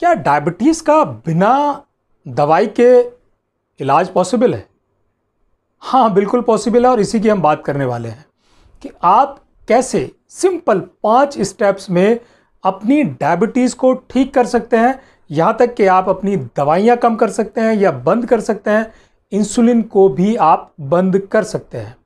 क्या डायबिटीज़ का बिना दवाई के इलाज पॉसिबल है हाँ बिल्कुल पॉसिबल है और इसी की हम बात करने वाले हैं कि आप कैसे सिंपल पांच स्टेप्स में अपनी डायबिटीज़ को ठीक कर सकते हैं यहाँ तक कि आप अपनी दवाइयाँ कम कर सकते हैं या बंद कर सकते हैं इंसुलिन को भी आप बंद कर सकते हैं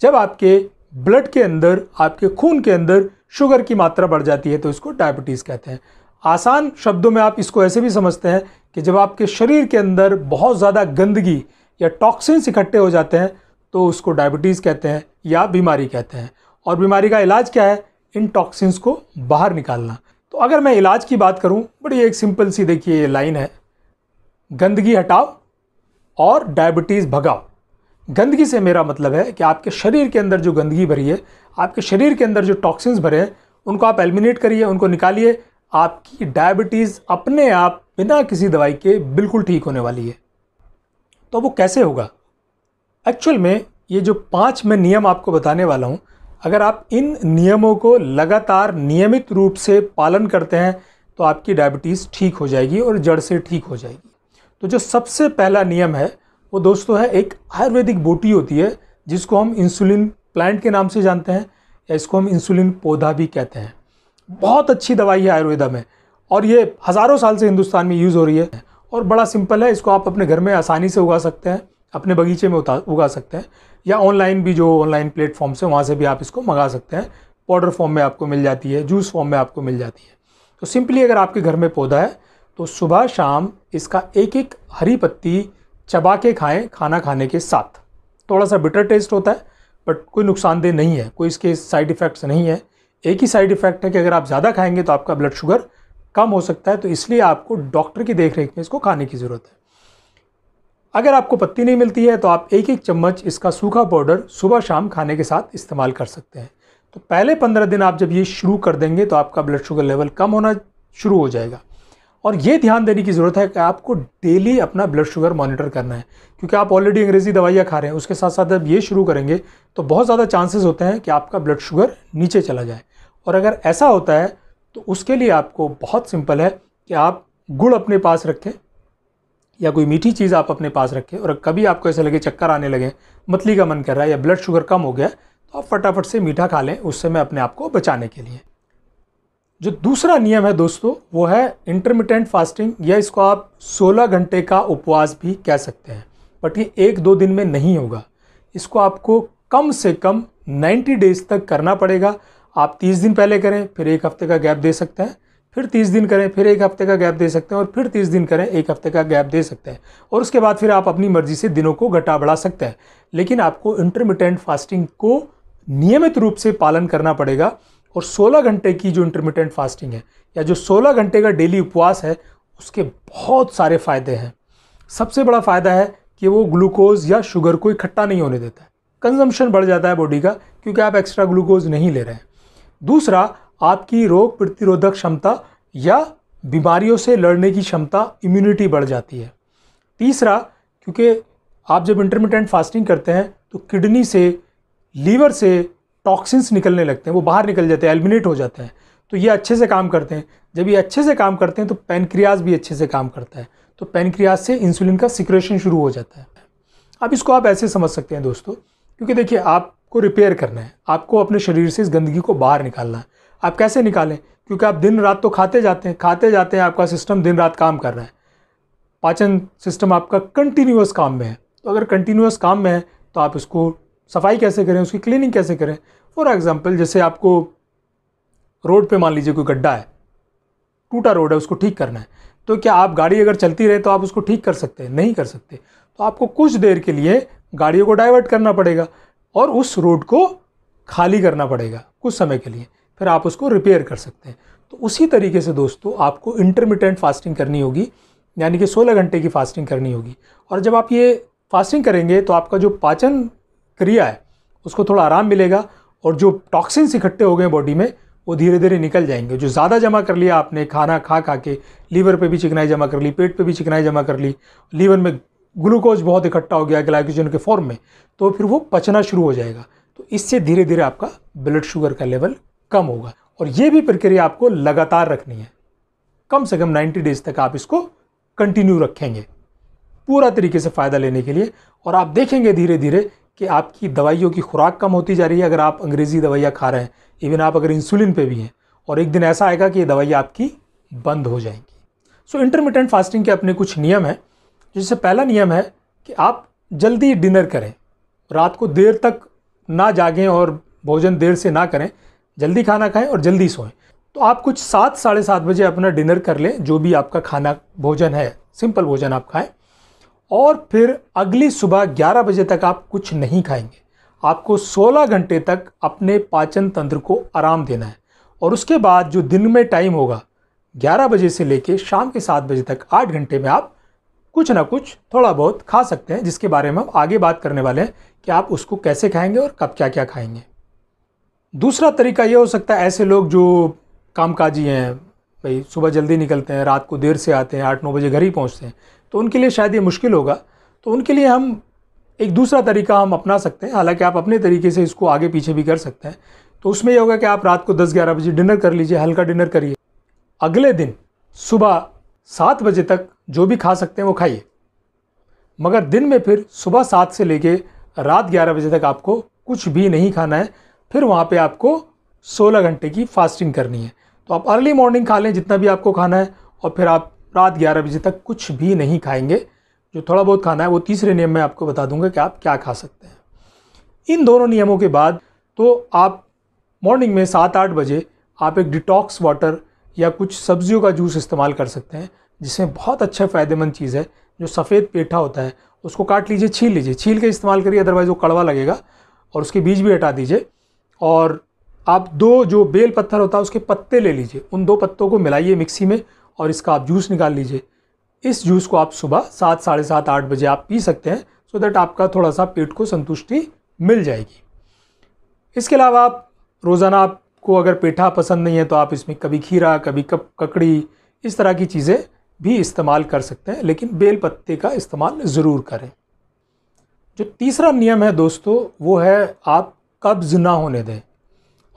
जब आपके ब्लड के अंदर आपके खून के अंदर शुगर की मात्रा बढ़ जाती है तो इसको डायबिटीज़ कहते हैं आसान शब्दों में आप इसको ऐसे भी समझते हैं कि जब आपके शरीर के अंदर बहुत ज़्यादा गंदगी या टॉक्सिन्स इकट्ठे हो जाते हैं तो उसको डायबिटीज़ कहते हैं या बीमारी कहते हैं और बीमारी का इलाज क्या है इन टॉक्सिन्स को बाहर निकालना तो अगर मैं इलाज की बात करूं बड़ी एक सिंपल सी देखिए ये लाइन है गंदगी हटाओ और डायबिटीज़ भगाओ गंदगी से मेरा मतलब है कि आपके शरीर के अंदर जो गंदगी भरी है आपके शरीर के अंदर जो टॉक्सिन्स भरे हैं उनको आप एलिमिनेट करिए उनको निकालिए आपकी डायबिटीज़ अपने आप बिना किसी दवाई के बिल्कुल ठीक होने वाली है तो वो कैसे होगा एक्चुअल में ये जो पांच मैं नियम आपको बताने वाला हूँ अगर आप इन नियमों को लगातार नियमित रूप से पालन करते हैं तो आपकी डायबिटीज़ ठीक हो जाएगी और जड़ से ठीक हो जाएगी तो जो सबसे पहला नियम है वो दोस्तों है एक आयुर्वेदिक बूटी होती है जिसको हम इंसुलिन प्लांट के नाम से जानते हैं या इसको हम इंसुलिन पौधा भी कहते हैं बहुत अच्छी दवाई है आयुर्वेदा में और ये हज़ारों साल से हिंदुस्तान में यूज़ हो रही है और बड़ा सिंपल है इसको आप अपने घर में आसानी से उगा सकते हैं अपने बगीचे में उगा सकते हैं या ऑनलाइन भी जो ऑनलाइन प्लेटफॉर्म से वहाँ से भी आप इसको मंगा सकते हैं पाउडर फॉर्म में आपको मिल जाती है जूस फॉर्म में आपको मिल जाती है तो सिंपली अगर आपके घर में पौधा है तो सुबह शाम इसका एक एक हरी पत्ती चबा के खाएँ खाना खाने के साथ थोड़ा सा बिटर टेस्ट होता है बट कोई नुकसानदेह नहीं है कोई इसके साइड इफ़ेक्ट्स नहीं है एक ही साइड इफ़ेक्ट है कि अगर आप ज़्यादा खाएंगे तो आपका ब्लड शुगर कम हो सकता है तो इसलिए आपको डॉक्टर की देख में इसको खाने की ज़रूरत है अगर आपको पत्ती नहीं मिलती है तो आप एक एक चम्मच इसका सूखा पाउडर सुबह शाम खाने के साथ इस्तेमाल कर सकते हैं तो पहले पंद्रह दिन आप जब ये शुरू कर देंगे तो आपका ब्लड शुगर लेवल कम होना शुरू हो जाएगा और ये ध्यान देने की ज़रूरत है कि आपको डेली अपना ब्लड शुगर मॉनिटर करना है क्योंकि आप ऑलरेडी अंग्रेज़ी दवाइयाँ खा रहे हैं उसके साथ साथ जब ये शुरू करेंगे तो बहुत ज़्यादा चांसेस होते हैं कि आपका ब्लड शुगर नीचे चला जाए और अगर ऐसा होता है तो उसके लिए आपको बहुत सिंपल है कि आप गुड़ अपने पास रखें या कोई मीठी चीज़ आप अपने पास रखें और कभी आपको ऐसा लगे चक्कर आने लगे मतली का मन कर रहा है या ब्लड शुगर कम हो गया तो आप फटाफट से मीठा खा लें उससे मैं अपने आप को बचाने के लिए जो दूसरा नियम है दोस्तों वो है इंटरमीडियंट फास्टिंग या इसको आप 16 घंटे का उपवास भी कह सकते हैं बट ये एक दो दिन में नहीं होगा इसको आपको कम से कम 90 डेज तक करना पड़ेगा आप तीस दिन पहले करें फिर एक हफ्ते का गैप दे सकते हैं फिर तीस दिन करें फिर एक हफ्ते का गैप दे सकते हैं और फिर तीस दिन करें एक हफ्ते का गैप दे सकते हैं और उसके बाद फिर आप अपनी मर्जी से दिनों को घटा बढ़ा सकते हैं लेकिन आपको इंटरमीडियंट फास्टिंग को नियमित रूप से पालन करना पड़ेगा और 16 घंटे की जो इंटरमीडियंट फास्टिंग है या जो 16 घंटे का डेली उपवास है उसके बहुत सारे फ़ायदे हैं सबसे बड़ा फ़ायदा है कि वो ग्लूकोज़ या शुगर को इकट्ठा नहीं होने देता है कंजम्पशन बढ़ जाता है बॉडी का क्योंकि आप एक्स्ट्रा ग्लूकोज नहीं ले रहे हैं दूसरा आपकी रोग प्रतिरोधक क्षमता या बीमारियों से लड़ने की क्षमता इम्यूनिटी बढ़ जाती है तीसरा क्योंकि आप जब इंटरमीडियंट फास्टिंग करते हैं तो किडनी से लीवर से टॉक्सिन्स निकलने लगते हैं वो बाहर निकल जाते हैं एलिमिनेट हो जाते हैं तो ये अच्छे से काम करते हैं जब ये अच्छे से काम करते हैं तो पेनक्रियाज भी अच्छे से काम करता है तो पेनक्रियाज से इंसुलिन का सिक्रेशन शुरू हो जाता है अब इसको आप ऐसे समझ सकते हैं दोस्तों क्योंकि देखिए आप को रिपेयर करना है आपको अपने शरीर से इस गंदगी को बाहर निकालना है आप कैसे निकालें क्योंकि आप दिन रात तो खाते जाते हैं खाते जाते हैं आपका सिस्टम दिन रात काम कर रहा है पाचन सिस्टम आपका कंटिन्यूस काम में है तो अगर कंटिन्यूस काम में है तो आप इसको सफाई कैसे करें उसकी क्लीनिंग कैसे करें फॉर एग्ज़ाम्पल जैसे आपको रोड पे मान लीजिए कोई गड्ढा है टूटा रोड है उसको ठीक करना है तो क्या आप गाड़ी अगर चलती रहे तो आप उसको ठीक कर सकते हैं नहीं कर सकते तो आपको कुछ देर के लिए गाड़ियों को डाइवर्ट करना पड़ेगा और उस रोड को खाली करना पड़ेगा कुछ समय के लिए फिर आप उसको रिपेयर कर सकते हैं तो उसी तरीके से दोस्तों आपको इंटरमीडियंट फास्टिंग करनी होगी यानी कि 16 घंटे की फास्टिंग करनी होगी और जब आप ये फास्टिंग करेंगे तो आपका जो पाचन क्रिया है उसको थोड़ा आराम मिलेगा और जो टॉक्सिन्स इकट्ठे हो गए बॉडी में वो धीरे धीरे निकल जाएंगे जो ज़्यादा जमा कर लिया आपने खाना खा खा के लीवर पे भी चिकनाई जमा कर ली पेट पे भी चिकनाई जमा कर ली लीवर में ग्लूकोज बहुत इकट्ठा हो गया ग्लाइकोजन के फॉर्म में तो फिर वो पचना शुरू हो जाएगा तो इससे धीरे धीरे आपका ब्लड शुगर का लेवल कम होगा और ये भी प्रक्रिया आपको लगातार रखनी है कम से कम 90 डेज तक आप इसको कंटिन्यू रखेंगे पूरा तरीके से फ़ायदा लेने के लिए और आप देखेंगे धीरे धीरे कि आपकी दवाइयों की खुराक कम होती जा रही है अगर आप अंग्रेज़ी दवाइयाँ खा रहे हैं इवन आप अगर इंसुलिन पे भी हैं और एक दिन ऐसा आएगा कि ये दवाइयाँ आपकी बंद हो जाएंगी सो इंटरमीडियंट फास्टिंग के अपने कुछ नियम हैं जिससे पहला नियम है कि आप जल्दी डिनर करें रात को देर तक ना जागें और भोजन देर से ना करें जल्दी खाना खाएं और जल्दी सोएं तो आप कुछ सात साढ़े सात बजे अपना डिनर कर लें जो भी आपका खाना भोजन है सिंपल भोजन आप खाएं और फिर अगली सुबह ग्यारह बजे तक आप कुछ नहीं खाएंगे आपको सोलह घंटे तक अपने पाचन तंत्र को आराम देना है और उसके बाद जो दिन में टाइम होगा ग्यारह बजे से लेकर शाम के सात बजे तक आठ घंटे में आप कुछ ना कुछ थोड़ा बहुत खा सकते हैं जिसके बारे में हम आगे बात करने वाले हैं कि आप उसको कैसे खाएंगे और कब क्या क्या खाएंगे दूसरा तरीका ये हो सकता है ऐसे लोग जो कामकाजी हैं भाई सुबह जल्दी निकलते हैं रात को देर से आते हैं आठ नौ बजे घर ही पहुँचते हैं तो उनके लिए शायद ये मुश्किल होगा तो उनके लिए हम एक दूसरा तरीका हम अपना सकते हैं हालांकि आप अपने तरीके से इसको आगे पीछे भी कर सकते हैं तो उसमें यह होगा कि आप रात को दस ग्यारह बजे डिनर कर लीजिए हल्का डिनर करिए अगले दिन सुबह सात बजे तक जो भी खा सकते हैं वो खाइए मगर दिन में फिर सुबह सात से लेके रात ग्यारह बजे तक आपको कुछ भी नहीं खाना है फिर वहाँ पे आपको सोलह घंटे की फास्टिंग करनी है तो आप अर्ली मॉर्निंग खा लें जितना भी आपको खाना है और फिर आप रात ग्यारह बजे तक कुछ भी नहीं खाएंगे जो थोड़ा बहुत खाना है वो तीसरे नियम में आपको बता दूंगा कि आप क्या खा सकते हैं इन दोनों नियमों के बाद तो आप मॉर्निंग में सात आठ बजे आप एक डिटॉक्स वाटर या कुछ सब्जियों का जूस इस्तेमाल कर सकते हैं जिसमें बहुत अच्छा फ़ायदेमंद चीज़ है जो सफ़ेद पेठा होता है उसको काट लीजिए छील लीजिए छील के इस्तेमाल करिए अदरवाइज़ वो कड़वा लगेगा और उसके बीज भी हटा दीजिए और आप दो जो बेल पत्थर होता है उसके पत्ते ले लीजिए उन दो पत्तों को मिलाइए मिक्सी में और इसका आप जूस निकाल लीजिए इस जूस को आप सुबह सात साढ़े सात आठ बजे आप पी सकते हैं सो दैट आपका थोड़ा सा पेट को संतुष्टि मिल जाएगी इसके अलावा आप रोज़ाना आपको अगर पेठा पसंद नहीं है तो आप इसमें कभी खीरा कभी कप ककड़ी इस तरह की चीज़ें भी इस्तेमाल कर सकते हैं लेकिन बेल पत्ते का इस्तेमाल ज़रूर करें जो तीसरा नियम है दोस्तों वो है आप कब्ज़ ना होने दें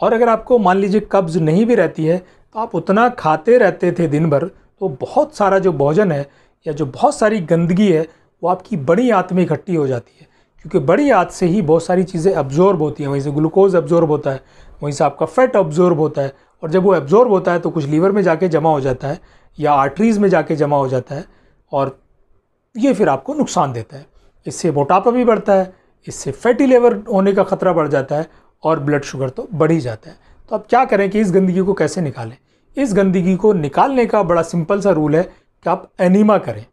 और अगर आपको मान लीजिए कब्ज़ नहीं भी रहती है तो आप उतना खाते रहते थे दिन भर तो बहुत सारा जो भोजन है या जो बहुत सारी गंदगी है वो आपकी बड़ी आँत में इकट्ठी हो जाती है क्योंकि बड़ी आँत से ही बहुत सारी चीज़ें अब्जॉर्ब होती हैं वहीं से ग्लूकोज़ अब्जॉर्ब होता है वहीं से आपका फ़ैट अब्जॉर्ब होता है और जब वो एब्जॉर्ब होता है तो कुछ लीवर में जाके जमा हो जाता है या आर्टरीज़ में जाके जमा हो जाता है और ये फिर आपको नुकसान देता है इससे मोटापा भी बढ़ता है इससे फैटी लेवर होने का ख़तरा बढ़ जाता है और ब्लड शुगर तो बढ़ ही जाता है तो आप क्या करें कि इस गंदगी को कैसे निकालें इस गंदगी को निकालने का बड़ा सिंपल सा रूल है कि आप एनीमा करें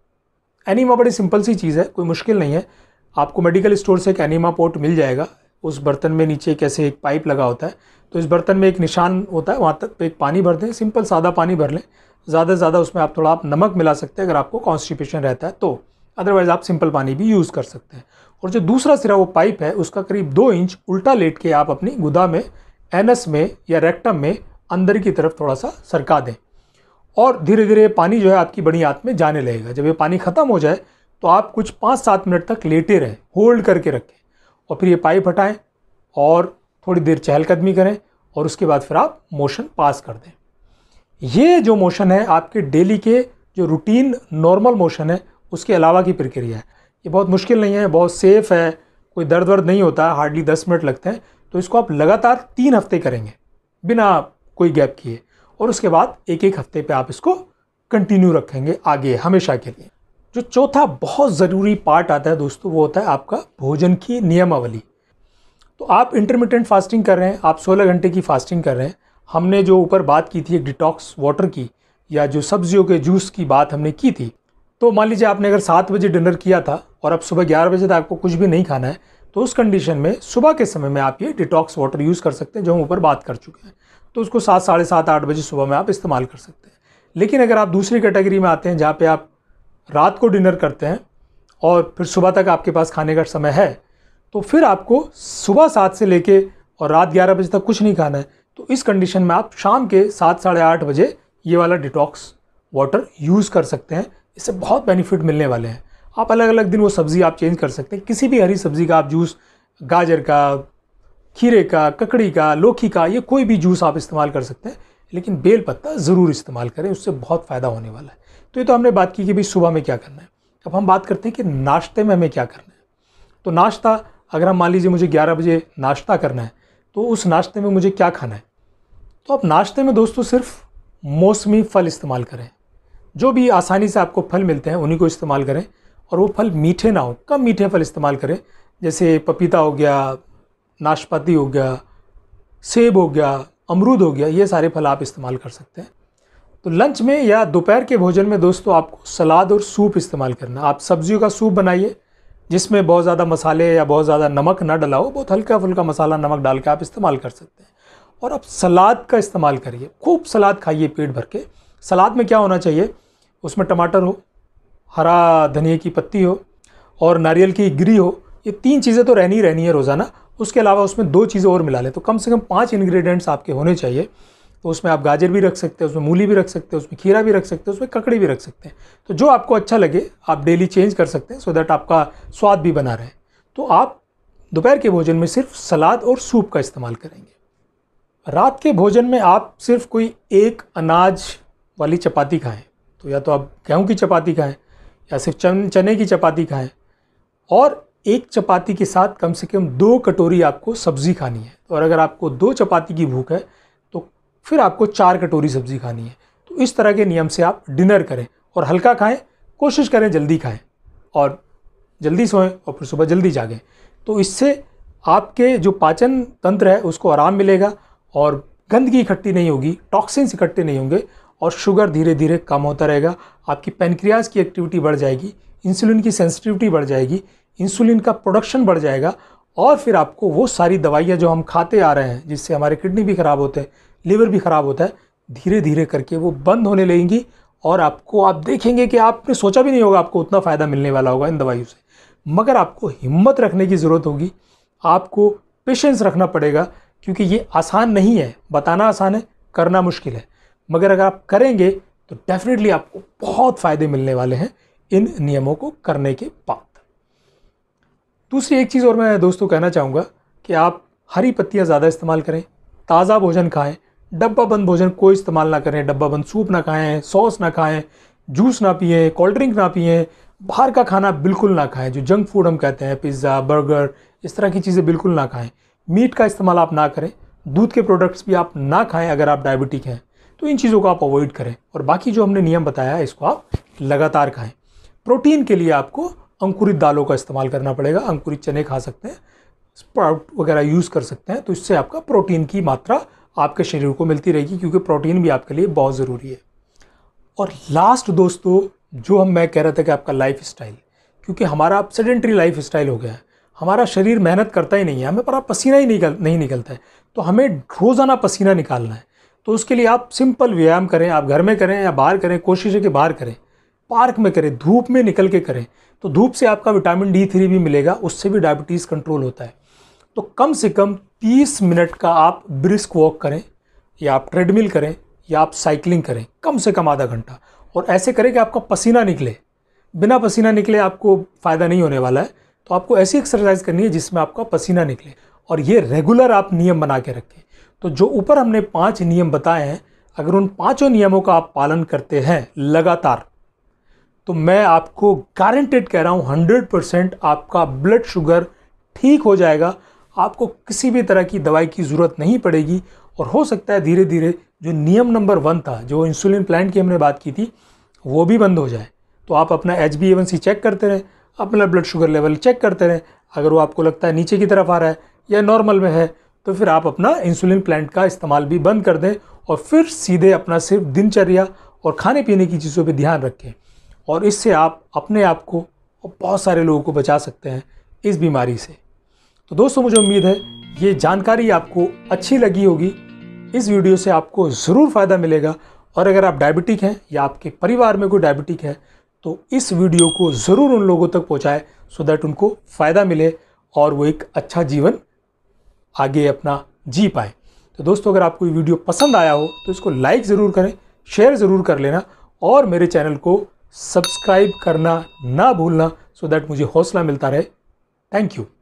एनीमा बड़ी सिंपल सी चीज़ है कोई मुश्किल नहीं है आपको मेडिकल स्टोर से एक एनीमा पोर्ट मिल जाएगा उस बर्तन में नीचे कैसे एक पाइप लगा होता है तो इस बर्तन में एक निशान होता है वहाँ तक एक पानी भर दें सिंपल सादा पानी भर लें ज़्यादा से ज़्यादा उसमें आप थोड़ा आप नमक मिला सकते हैं अगर आपको कॉन्स्टिपेशन रहता है तो अदरवाइज़ आप सिंपल पानी भी यूज़ कर सकते हैं और जो दूसरा सिरा वो पाइप है उसका करीब दो इंच उल्टा लेट के आप अपनी गुदा में एनस में या रेक्टम में अंदर की तरफ थोड़ा सा सरका दें और धीरे धीरे पानी जो है आपकी बड़ी आँत में जाने लगेगा जब ये पानी ख़त्म हो जाए तो आप कुछ पाँच सात मिनट तक लेटे रहें होल्ड करके रखें और फिर ये पाइप हटाएं और थोड़ी देर चहलकदमी करें और उसके बाद फिर आप मोशन पास कर दें ये जो मोशन है आपके डेली के जो रूटीन नॉर्मल मोशन है उसके अलावा की प्रक्रिया है ये बहुत मुश्किल नहीं है बहुत सेफ़ है कोई दर्द वर्द नहीं होता हार्डली दस मिनट लगते हैं तो इसको आप लगातार तीन हफ्ते करेंगे बिना कोई गैप किए और उसके बाद एक एक हफ्ते पे आप इसको कंटिन्यू रखेंगे आगे हमेशा के लिए जो चौथा बहुत ज़रूरी पार्ट आता है दोस्तों वो होता है आपका भोजन की नियमावली तो आप इंटरमीडियंट फास्टिंग कर रहे हैं आप सोलह घंटे की फास्टिंग कर रहे हैं हमने जो ऊपर बात की थी एक डिटॉक्स वाटर की या जो सब्जियों के जूस की बात हमने की थी तो मान लीजिए आपने अगर सात बजे डिनर किया था और अब सुबह ग्यारह बजे तक आपको कुछ भी नहीं खाना है तो उस कंडीशन में सुबह के समय में आप ये डिटॉक्स वाटर यूज़ कर सकते हैं जो हम ऊपर बात कर चुके हैं तो उसको सात साढ़े सात आठ बजे सुबह में आप इस्तेमाल कर सकते हैं लेकिन अगर आप दूसरी कैटेगरी में आते हैं जहाँ पे आप रात को डिनर करते हैं और फिर सुबह तक आपके पास खाने का समय है तो फिर आपको सुबह सात से लेके और रात ग्यारह बजे तक कुछ नहीं खाना है तो इस कंडीशन में आप शाम के सात साढ़े आठ बजे ये वाला डिटॉक्स वाटर यूज़ कर सकते हैं इससे बहुत बेनिफिट मिलने वाले हैं आप अलग अलग दिन वो सब्ज़ी आप चेंज कर सकते हैं किसी भी हरी सब्ज़ी का आप जूस गाजर का खीरे का ककड़ी का लौकी का ये कोई भी जूस आप इस्तेमाल कर सकते हैं लेकिन बेल पत्ता ज़रूर इस्तेमाल करें उससे बहुत फ़ायदा होने वाला है तो ये तो हमने बात की कि भाई सुबह में क्या करना है अब हम बात करते हैं कि नाश्ते में हमें क्या करना है तो नाश्ता अगर हम मान लीजिए मुझे ग्यारह बजे नाश्ता करना है तो उस नाश्ते में मुझे क्या खाना है तो आप नाश्ते में दोस्तों सिर्फ मौसमी फल इस्तेमाल करें जो भी आसानी से आपको फल मिलते हैं उन्हीं को इस्तेमाल करें और वो फल मीठे ना हो कम मीठे फल इस्तेमाल करें जैसे पपीता हो गया नाशपाती हो गया सेब हो गया अमरूद हो गया ये सारे फल आप इस्तेमाल कर सकते हैं तो लंच में या दोपहर के भोजन में दोस्तों आपको सलाद और सूप इस्तेमाल करना आप सब्जियों का सूप बनाइए जिसमें बहुत ज़्यादा मसाले या बहुत ज़्यादा नमक ना डलाओ बहुत हल्का फुल्का मसाला नमक डाल के आप इस्तेमाल कर सकते हैं और आप सलाद का इस्तेमाल करिए खूब सलाद खाइए पेट भर के सलाद में क्या होना चाहिए उसमें टमाटर हो हरा धनिया की पत्ती हो और नारियल की गिरी हो ये तीन चीज़ें तो रहनी ही रहनी है रोज़ाना उसके अलावा उसमें दो चीज़ें और मिला लें तो कम से कम पाँच इन्ग्रीडियंट्स आपके होने चाहिए तो उसमें आप गाजर भी रख सकते हैं उसमें मूली भी रख सकते हैं उसमें खीरा भी रख सकते हैं उसमें ककड़ी भी रख सकते हैं तो जो आपको अच्छा लगे आप डेली चेंज कर सकते हैं सो दैट आपका स्वाद भी बना रहे तो आप दोपहर के भोजन में सिर्फ सलाद और सूप का इस्तेमाल करेंगे रात के भोजन में आप सिर्फ कोई एक अनाज वाली चपाती खाएं तो या तो आप गेहूँ की चपाती खाएं या सिर्फ चन चने की चपाती खाएं और एक चपाती के साथ कम से कम दो कटोरी आपको सब्ज़ी खानी है और अगर आपको दो चपाती की भूख है फिर आपको चार कटोरी सब्ज़ी खानी है तो इस तरह के नियम से आप डिनर करें और हल्का खाएं कोशिश करें जल्दी खाएं और जल्दी सोएं और फिर सुबह जल्दी जागें तो इससे आपके जो पाचन तंत्र है उसको आराम मिलेगा और गंदगी इकट्ठी नहीं होगी टॉक्सिन्स इकट्ठे नहीं होंगे और शुगर धीरे धीरे कम होता रहेगा आपकी पेनक्रियाज की एक्टिविटी बढ़ जाएगी इंसुलिन की सेंसिटिविटी बढ़ जाएगी इंसुलिन का प्रोडक्शन बढ़ जाएगा और फिर आपको वो सारी दवाइयाँ जो हम खाते आ रहे हैं जिससे हमारे किडनी भी ख़राब होते हैं लीवर भी ख़राब होता है धीरे धीरे करके वो बंद होने लगेंगी और आपको आप देखेंगे कि आपने सोचा भी नहीं होगा आपको उतना फ़ायदा मिलने वाला होगा इन दवाइयों से मगर आपको हिम्मत रखने की ज़रूरत होगी आपको पेशेंस रखना पड़ेगा क्योंकि ये आसान नहीं है बताना आसान है करना मुश्किल है मगर अगर आप करेंगे तो डेफिनेटली आपको बहुत फ़ायदे मिलने वाले हैं इन नियमों को करने के बाद दूसरी एक चीज़ और मैं दोस्तों कहना चाहूँगा कि आप हरी पत्तियाँ ज़्यादा इस्तेमाल करें ताज़ा भोजन खाएँ डब्बा बंद भोजन कोई इस्तेमाल ना करें डब्बा बंद सूप ना खाएं सॉस ना खाएं जूस ना पिए कोल्ड ड्रिंक ना पिए बाहर का खाना बिल्कुल ना खाएं जो जंक फूड हम कहते हैं पिज़्ज़ा बर्गर इस तरह की चीज़ें बिल्कुल ना खाएं मीट का इस्तेमाल आप ना करें दूध के प्रोडक्ट्स भी आप ना खाएं अगर आप डायबिटिक हैं तो इन चीज़ों को आप अवॉइड करें और बाकी जो हमने नियम बताया है इसको आप लगातार खाएं प्रोटीन के लिए आपको अंकुरित दालों का इस्तेमाल करना पड़ेगा अंकुरित चने खा सकते हैं स्प्राउट वगैरह यूज़ कर सकते हैं तो इससे आपका प्रोटीन की मात्रा आपके शरीर को मिलती रहेगी क्योंकि प्रोटीन भी आपके लिए बहुत ज़रूरी है और लास्ट दोस्तों जो हम मैं कह रहा था कि आपका लाइफ स्टाइल क्योंकि हमारा अब सेडेंट्री लाइफ स्टाइल हो गया है हमारा शरीर मेहनत करता ही नहीं है हमें पर आप पसीना ही निकल नहीं निकलता है तो हमें रोज़ाना पसीना निकालना है तो उसके लिए आप सिंपल व्यायाम करें आप घर में करें या बाहर करें कोशिश है कि बाहर करें पार्क में करें धूप में निकल के करें तो धूप से आपका विटामिन डी थ्री भी मिलेगा उससे भी डायबिटीज़ कंट्रोल होता है तो कम से कम तीस मिनट का आप ब्रिस्क वॉक करें या आप ट्रेडमिल करें या आप साइकिलिंग करें कम से कम आधा घंटा और ऐसे करें कि आपका पसीना निकले बिना पसीना निकले आपको फ़ायदा नहीं होने वाला है तो आपको ऐसी एक्सरसाइज करनी है जिसमें आपका पसीना निकले और ये रेगुलर आप नियम बना के रखें तो जो ऊपर हमने पाँच नियम बताए हैं अगर उन पाँचों नियमों का आप पालन करते हैं लगातार तो मैं आपको गारंटेड कह रहा हूँ हंड्रेड परसेंट आपका ब्लड शुगर ठीक हो जाएगा आपको किसी भी तरह की दवाई की ज़रूरत नहीं पड़ेगी और हो सकता है धीरे धीरे जो नियम नंबर वन था जो इंसुलिन प्लांट की हमने बात की थी वो भी बंद हो जाए तो आप अपना H B A one C check करते रहें अपना ब्लड शुगर लेवल चेक करते रहें अगर वो आपको लगता है नीचे की तरफ आ रहा है या नॉर्मल में है तो फिर आप अपना इंसुलिन प्लांट का इस्तेमाल भी बंद कर दें और फिर सीधे अपना सिर्फ दिनचर्या और खाने पीने की चीज़ों पर ध्यान रखें और इससे आप अपने आप को और बहुत सारे लोगों को बचा सकते हैं इस बीमारी से तो दोस्तों मुझे उम्मीद है ये जानकारी आपको अच्छी लगी होगी इस वीडियो से आपको ज़रूर फ़ायदा मिलेगा और अगर आप डायबिटिक हैं या आपके परिवार में कोई डायबिटिक है तो इस वीडियो को ज़रूर उन लोगों तक पहुँचाए सो दैट उनको फ़ायदा मिले और वो एक अच्छा जीवन आगे अपना जी पाए तो दोस्तों अगर आपको ये वीडियो पसंद आया हो तो इसको लाइक ज़रूर करें शेयर ज़रूर कर लेना और मेरे चैनल को सब्सक्राइब करना ना भूलना सो so दैट मुझे हौसला मिलता रहे थैंक यू